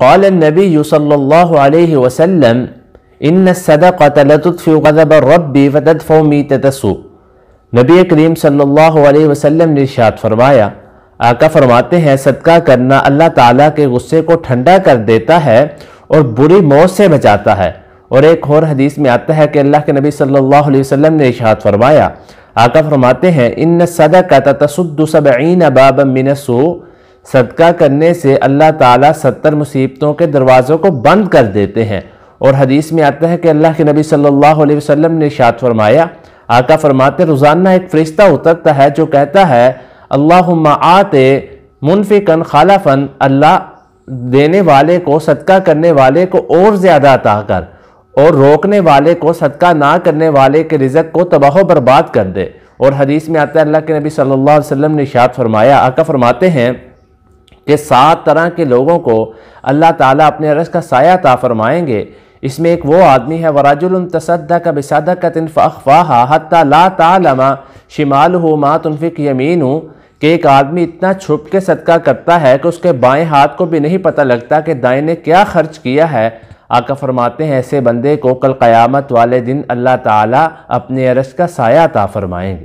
قال النبي صلى الله عليه وسلم غضب الرب السوء نبی کریم صلی اللہ علیہ وسلم نے ارشاد فرمایا آقا فرماتے ہیں صدقہ کرنا اللہ تعالیٰ کے غصے کو ٹھنڈا کر دیتا ہے اور بری موت سے بچاتا ہے اور ایک اور حدیث میں آتا ہے کہ اللہ کے نبی صلی اللہ علیہ وسلم نے ارشاد فرمایا آقا فرماتے ہیں ان صدا کا تسبین باب السوء صدقہ کرنے سے اللہ تعالیٰ ستر مصیبتوں کے دروازوں کو بند کر دیتے ہیں اور حدیث میں آتا ہے کہ اللہ کے نبی صلی اللہ علیہ وسلم نے اشارت فرمایا آقا فرماتے روزانہ ایک فرشتہ اترتا ہے جو کہتا ہے اللہم آتے منفقن خالفن اللہ دینے والے کو صدقہ کرنے والے کو اور زیادہ عطا کر اور روکنے والے کو صدقہ نہ کرنے والے کے رزق کو تباہ و برباد کر دے اور حدیث میں آتا ہے اللہ کے نبی صلی اللہ علیہ وسلم نے اشارت فرمایا آقا فرماتے ہیں کہ سات طرح کے لوگوں کو اللہ تعالیٰ اپنے عرض کا سایہ تا فرمائیں گے اس میں ایک وہ آدمی ہے وَرَجُلٌ تَصَدَّقَ بِصَدَقَةٍ فَأَخْفَاهَا حَتَّى لَا تَعْلَمَا شِمَالُهُ مَا تُنفِقْ يَمِينُ کہ ایک آدمی اتنا چھپ کے صدقہ کرتا ہے کہ اس کے بائیں ہاتھ کو بھی نہیں پتہ لگتا کہ دائیں نے کیا خرچ کیا ہے آقا فرماتے ہیں ایسے بندے کو کل قیامت والے دن اللہ تعالیٰ اپنے عرش کا سایہ عطا فرمائیں گے